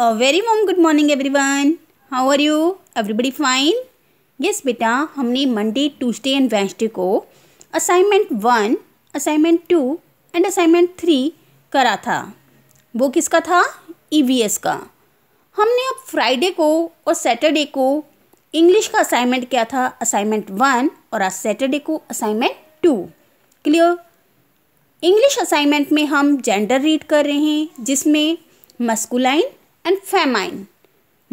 Very very good morning everyone how are you everybody fine yes बेटा हमने Monday Tuesday and Wednesday को assignment one assignment two and assignment three करा था वो किसका था ई e का हमने अब फ्राइडे को और सैटरडे को इंग्लिश का असाइनमेंट क्या था असाइनमेंट वन और आज सैटरडे को assignment two clear English assignment में हम जेंडर रीड कर रहे हैं जिसमें masculine and feminine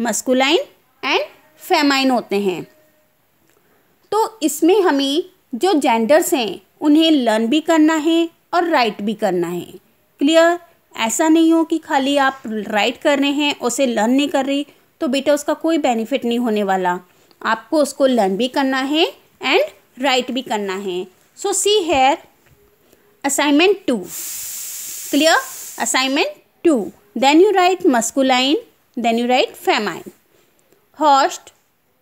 masculine and feminine होते हैं तो इसमें हमें जो जेंडर्स हैं उन्हें लर्न भी करना है और राइट भी करना है क्लियर ऐसा नहीं हो कि खाली आप राइट कर रहे हैं उसे लर्न नहीं कर रही तो बेटा उसका कोई बेनिफिट नहीं होने वाला आपको उसको लर्न भी करना है एंड राइट भी करना है so see here assignment two clear assignment two Then you write masculine, then you write feminine. Host,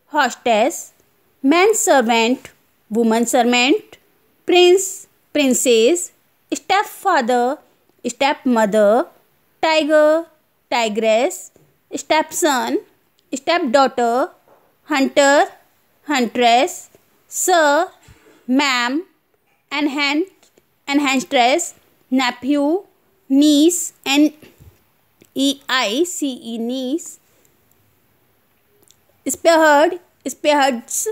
hostess, man servant, woman servant, prince, princess, stepfather, stepmother, tiger, tigress, stepson, stepdaughter, hunter, huntress, sir, ma'am, enhanced, enhanced, nephew, niece, and ई सी ई niece shepherd shepherds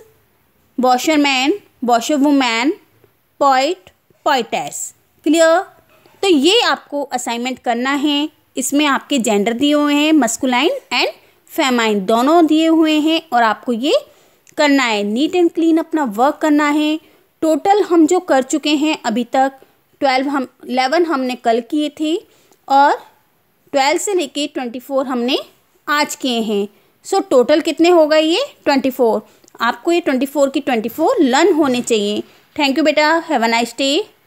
washerman washerwoman poet poetess clear तो ये आपको assignment करना है इसमें आपके जेंडर दिए हुए हैं मस्कुलाइन एंड फेमाइन दोनों दिए हुए हैं और आपको ये करना है नीट एंड क्लीन अपना वर्क करना है टोटल हम जो कर चुके हैं अभी तक ट्वेल्व हम इलेवन हमने कल किए थे और ट्वेल्व से लेके ट्वेंटी फोर हमने आज किए हैं सो so, टोटल कितने होगा ये ट्वेंटी फोर आपको ये ट्वेंटी फोर की ट्वेंटी फोर लर्न होने चाहिए थैंक यू बेटा हैव अ नाइस डे